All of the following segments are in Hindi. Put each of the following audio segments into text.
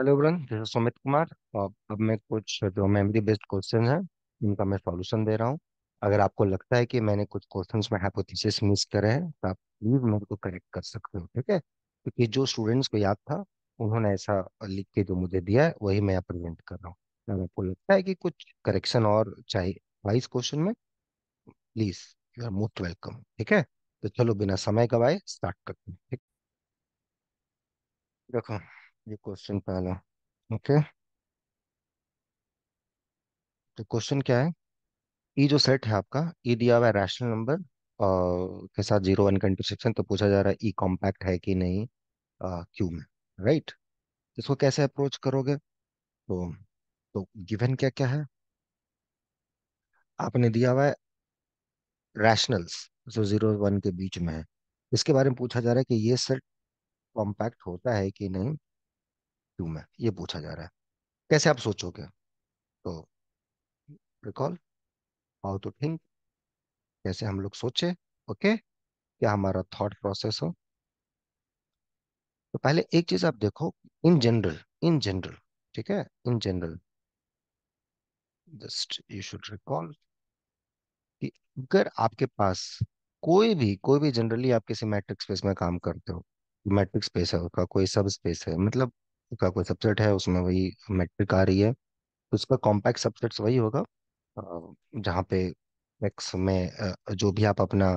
हेलो ब्रन दिस सुमित कुमार और अब मैं कुछ जो मेमोरी बेस्ड क्वेश्चन हैं उनका मैं सॉल्यूशन दे रहा हूं अगर आपको लगता है कि मैंने कुछ क्वेश्चंस में हाइपोथेसिस मिस करे हैं तो आप प्लीज मेरे को करेक्ट कर सकते हो ठीक है क्योंकि जो स्टूडेंट्स को याद था उन्होंने ऐसा लिख के जो मुझे दिया है वही मैं प्रेजेंट कर रहा हूँ अगर आपको लगता है कि कुछ करेक्शन और चाहिए वाइस क्वेश्चन में please you are most welcome ठीक है तो चलो बिना समय गवाए स्टार्ट करते हैं ठीक देखो ये क्वेश्चन पहला ओके तो क्वेश्चन क्या है ई जो सेट है आपका ई दिया हुआ है रैशनल नंबर के साथ जीरो वन का इंटरसेक्शन तो पूछा जा रहा है ई e कॉम्पैक्ट है कि नहीं क्यू में राइट इसको कैसे अप्रोच करोगे तो तो गिवन क्या क्या है आपने दिया हुआ है रैशनल्स जो जीरो वन के बीच में है इसके बारे में पूछा जा रहा है कि ये सेट कॉम्पैक्ट होता है कि नहीं क्यों मैं ये पूछा जा रहा है कैसे आप सोचोगे तो रिकॉल हाउ टू थिंक कैसे हम लोग सोचे ओके क्या हमारा थॉट प्रोसेस हो तो पहले एक चीज आप देखो इन जनरल इन जनरल ठीक है in general just you should recall कि अगर आपके पास कोई भी कोई भी जनरली आप किसी मैट्रिक स्पेस में काम करते हो मैट्रिक स्पेस है उसका कोई सब स्पेस है मतलब का कोई सबसेट है उसमें वही मेट्रिक आ रही है तो उसका कॉम्पैक्ट सबसेट्स वही होगा जहाँ पे एक्स में जो भी आप अपना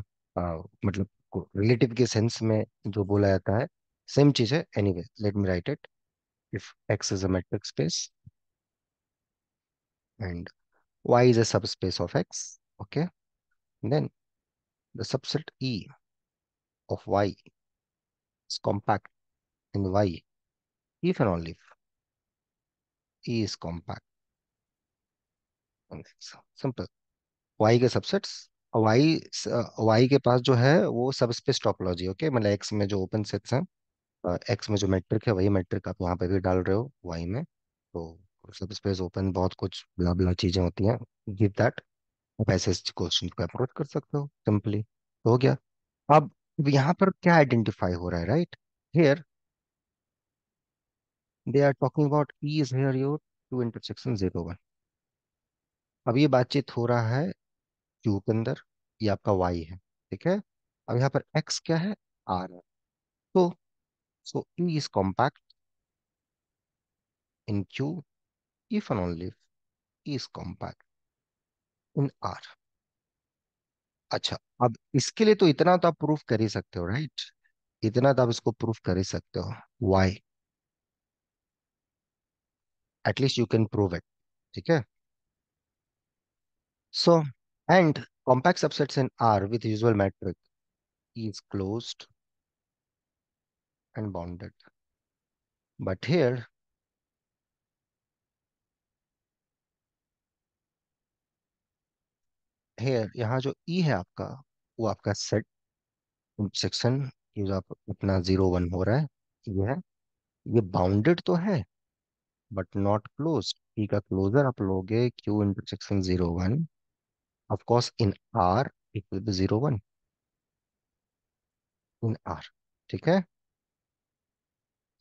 मतलब रिलेटिव के सेंस में जो बोला जाता है सेम चीज है anyway let me write it if X is a metric space and Y is sub space of X okay then the subset E of Y is compact in Y if and only if E is compact. Simple Y के सबसेट्स वाई वाई के पास जो है वो सबस्पेस टॉपोलॉजी ओके मतलब एक्स में जो ओपन सेट्स हैं एक्स uh, में जो मैट्रिक है वही मैट्रिक आप यहाँ पे भी डाल रहे हो वाई में तो सबस्पेस ओपन बहुत कुछ बला बला चीजें होती हैं गिव दैट आप ऐसे क्वेश्चन को अप्रोच कर सकते हो सिंपली तो हो गया अब यहाँ पर क्या आइडेंटिफाई हो रहा है right here they are talking about E is here your two intersection zero one अब ये बातचीत हो रहा है क्यू के अंदर ये आपका वाई है ठीक है अब यहाँ पर एक्स क्या है आर है तो so E is compact in Q if and only is compact in R अच्छा अब इसके लिए तो इतना तो आप प्रूफ कर ही सकते हो राइट इतना तो आप इसको प्रूफ कर ही सकते हो why at least you can prove it ठीक है so and compact subsets in R with usual metric is closed and bounded but here here यहाँ जो E है आपका वो आपका सेट सेक्शन आप अपना जीरो वन हो रहा है ये है ये बाउंडेड तो है बट नॉट क्लोज ई का क्लोजर आप लोगे Q intersection zero one of course in R equal to zero one in R ठीक है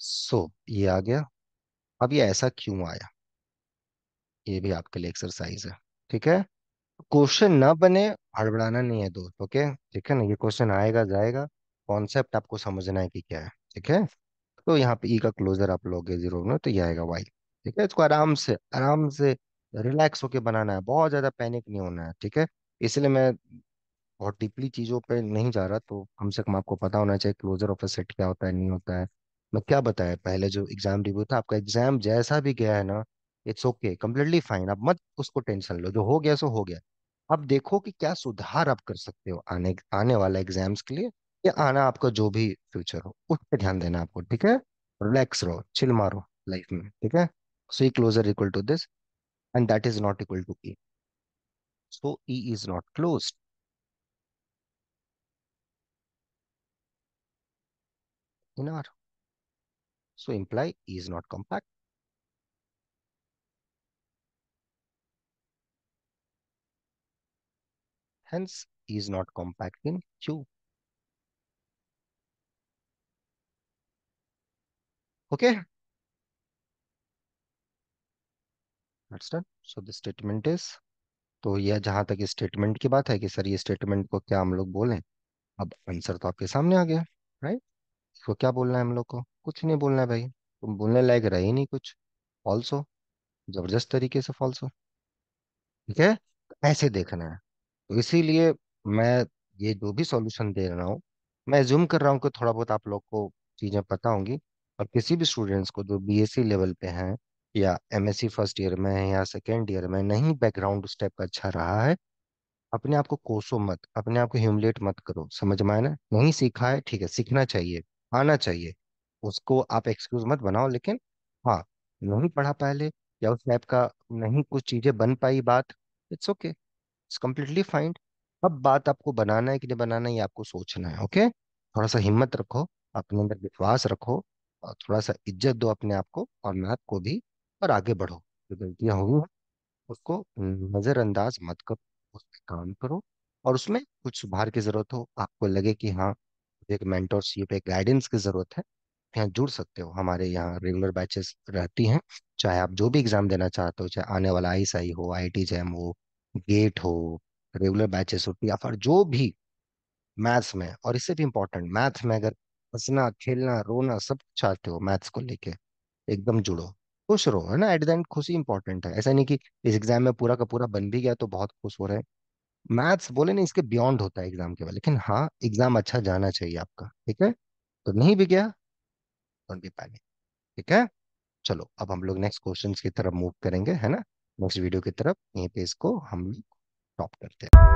सो so, ये आ गया अब ये ऐसा क्यों आया ये भी आपके लिए एक्सरसाइज है ठीक है क्वेश्चन ना बने हड़बड़ाना नहीं है दोस्त ओके ठीक है ना ये क्वेश्चन आएगा जाएगा कॉन्सेप्ट आपको समझना है कि क्या है ठीक है तो यहाँ पे ई e का क्लोजर आप लोगे जीरो में तो ये आएगा वाई ठीक है इसको आराम से आराम से रिलैक्स होके बनाना है बहुत ज़्यादा पैनिक नहीं होना है ठीक है इसलिए मैं बहुत डीपली चीज़ों पे नहीं जा रहा तो कम से कम आपको पता होना चाहिए क्लोजर ऑफ ए सेट क्या होता है नहीं होता है मैं क्या बताया पहले जो एग्जाम रिव्यू था आपका एग्जाम जैसा भी गया है ना इट्स ओके कम्प्लीटली फाइन आप मत उसको टेंशन लो जो हो गया सो हो गया अब देखो कि क्या सुधार आप कर सकते हो आने आने वाला एग्जाम्स के लिए या आना आपका जो भी फ्यूचर हो उस पर ध्यान देना आपको ठीक है रिलैक्स रहो चिल मारो लाइफ में ठीक है So E closer equal to this and that is not equal to E. So E is not closed. In R. So imply E is not compact. Hence, E is not compact in Q. Okay. Understand so the statement is तो यह जहां तक स्टेटमेंट की बात है कि सर ये स्टेटमेंट को क्या हम लोग बोले अब आंसर तो आपके सामने आ गया राइट इसको क्या बोलना है हम लोग को कुछ नहीं बोलना है भाई तुम बोलने लायक रहे ही नहीं कुछ फॉल्सो जबरदस्त तरीके से फॉल्सो ठीक है ऐसे देखना है तो इसीलिए मैं ये जो भी सॉल्यूशन दे रहा हूँ मैं जूम कर रहा हूँ कि थोड़ा बहुत आप लोग को चीज़ें पता होंगी और किसी भी स्टूडेंट्स को जो बी लेवल पे हैं या एमएससी फर्स्ट ईयर में है या सेकेंड ईयर में नहीं बैकग्राउंड उस टाइप का अच्छा रहा है अपने आप को कोसो मत अपने आप को ह्यूमलेट मत करो समझ में आए ना नहीं सीखा है ठीक है सीखना चाहिए आना चाहिए उसको आप एक्सक्यूज मत बनाओ लेकिन हाँ नहीं पढ़ा पहले या उस टाइप का नहीं कुछ चीज़ें बन पाई बात it's okay it's completely fine अब बात आपको बनाना है कि नहीं बनाना है ये आपको सोचना है ओके थोड़ा सा हिम्मत रखो अपने अंदर विश्वास रखो और थोड़ा सा इज्जत दो अपने आप को और मैथ को भी और आगे बढ़ो जो गलतियां हुई हैं उसको नज़रअंदाज मत करो उस पर काम करो और उसमें कुछ सुधार की ज़रूरत हो आपको लगे कि हाँ एक मेंटोरशिप एक गाइडेंस की ज़रूरत है तो यहाँ जुड़ सकते हो हमारे यहाँ रेगुलर बैचेस रहती हैं चाहे आप जो भी एग्ज़ाम देना चाहते हो चाहे आने वाला आई आई हो आई टी जैम हो गेट हो रेगुलर बैचेस हो या फिर जो भी मैथ्स में और इससे भी इम्पोर्टेंट मैथ्स में अगर हंसना खेलना रोना सब चाहते हो मैथ्स को लेके एकदम जुड़ो खुश रहो है ना एट द एंड खुशी इंपॉर्टेंट है ऐसा नहीं कि इस एग्जाम में पूरा का पूरा बन भी गया तो बहुत खुश हो रहे हैं मैथ्स बोले ना इसके बियॉन्ड होता है एग्जाम के बाद लेकिन हाँ एग्जाम अच्छा जाना चाहिए आपका ठीक है तो नहीं भी गया भी पाएंगे पैनिक ठीक है चलो अब हम लोग नेक्स्ट क्वेश्चन की तरफ मूव करेंगे है ना नेक्स्ट वीडियो की तरफ यहीं पे इसको हम लोग टॉप करते हैं